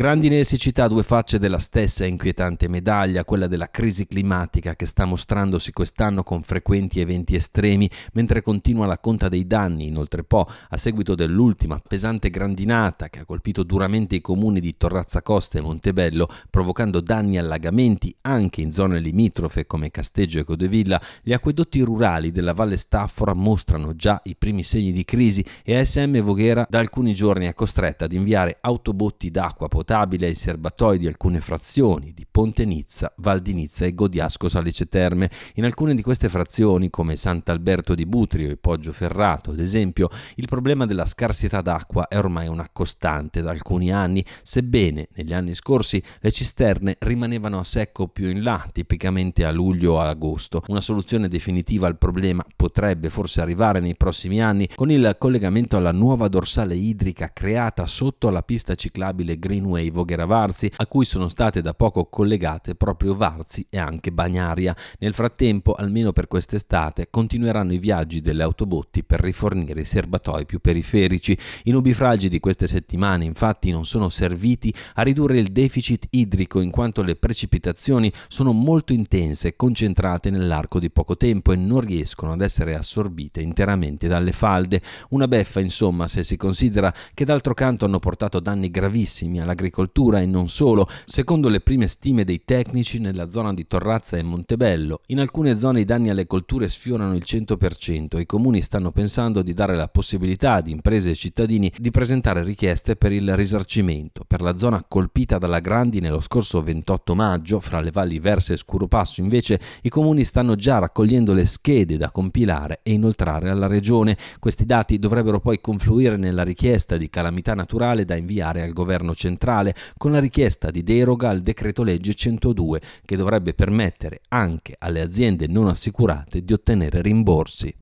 Grandine e siccità, due facce della stessa inquietante medaglia, quella della crisi climatica che sta mostrandosi quest'anno con frequenti eventi estremi, mentre continua la conta dei danni, inoltre Po, a seguito dell'ultima pesante grandinata che ha colpito duramente i comuni di Torrazza Costa e Montebello, provocando danni e allagamenti anche in zone limitrofe come Casteggio e Codevilla, gli acquedotti rurali della Valle Staffora mostrano già i primi segni di crisi e ASM Voghera da alcuni giorni è costretta ad inviare autobotti d'acqua potente notabile ai serbatoi di alcune frazioni di Ponte Nizza, Val di Nizza e Godiasco Salice Terme. In alcune di queste frazioni, come Sant'Alberto di Butrio e Poggio Ferrato, ad esempio, il problema della scarsità d'acqua è ormai una costante da alcuni anni, sebbene negli anni scorsi le cisterne rimanevano a secco più in là, tipicamente a luglio o agosto. Una soluzione definitiva al problema potrebbe forse arrivare nei prossimi anni con il collegamento alla nuova dorsale idrica creata sotto la pista ciclabile Green Conway, Voghera Varzi, a cui sono state da poco collegate proprio Varzi e anche Bagnaria. Nel frattempo, almeno per quest'estate, continueranno i viaggi delle autobotti per rifornire i serbatoi più periferici. I nubifragi di queste settimane, infatti, non sono serviti a ridurre il deficit idrico in quanto le precipitazioni sono molto intense, e concentrate nell'arco di poco tempo e non riescono ad essere assorbite interamente dalle falde. Una beffa, insomma, se si considera che d'altro canto hanno portato danni gravissimi alla dell'agricoltura e non solo. Secondo le prime stime dei tecnici, nella zona di Torrazza e Montebello, in alcune zone i danni alle colture sfiorano il 100% e i comuni stanno pensando di dare la possibilità ad imprese e cittadini di presentare richieste per il risarcimento. Per la zona colpita dalla grandine lo scorso 28 maggio, fra le valli Verse e Scuropasso, invece, i comuni stanno già raccogliendo le schede da compilare e inoltrare alla Regione. Questi dati dovrebbero poi confluire nella richiesta di calamità naturale da inviare al governo centrale centrale con la richiesta di deroga al decreto legge 102 che dovrebbe permettere anche alle aziende non assicurate di ottenere rimborsi.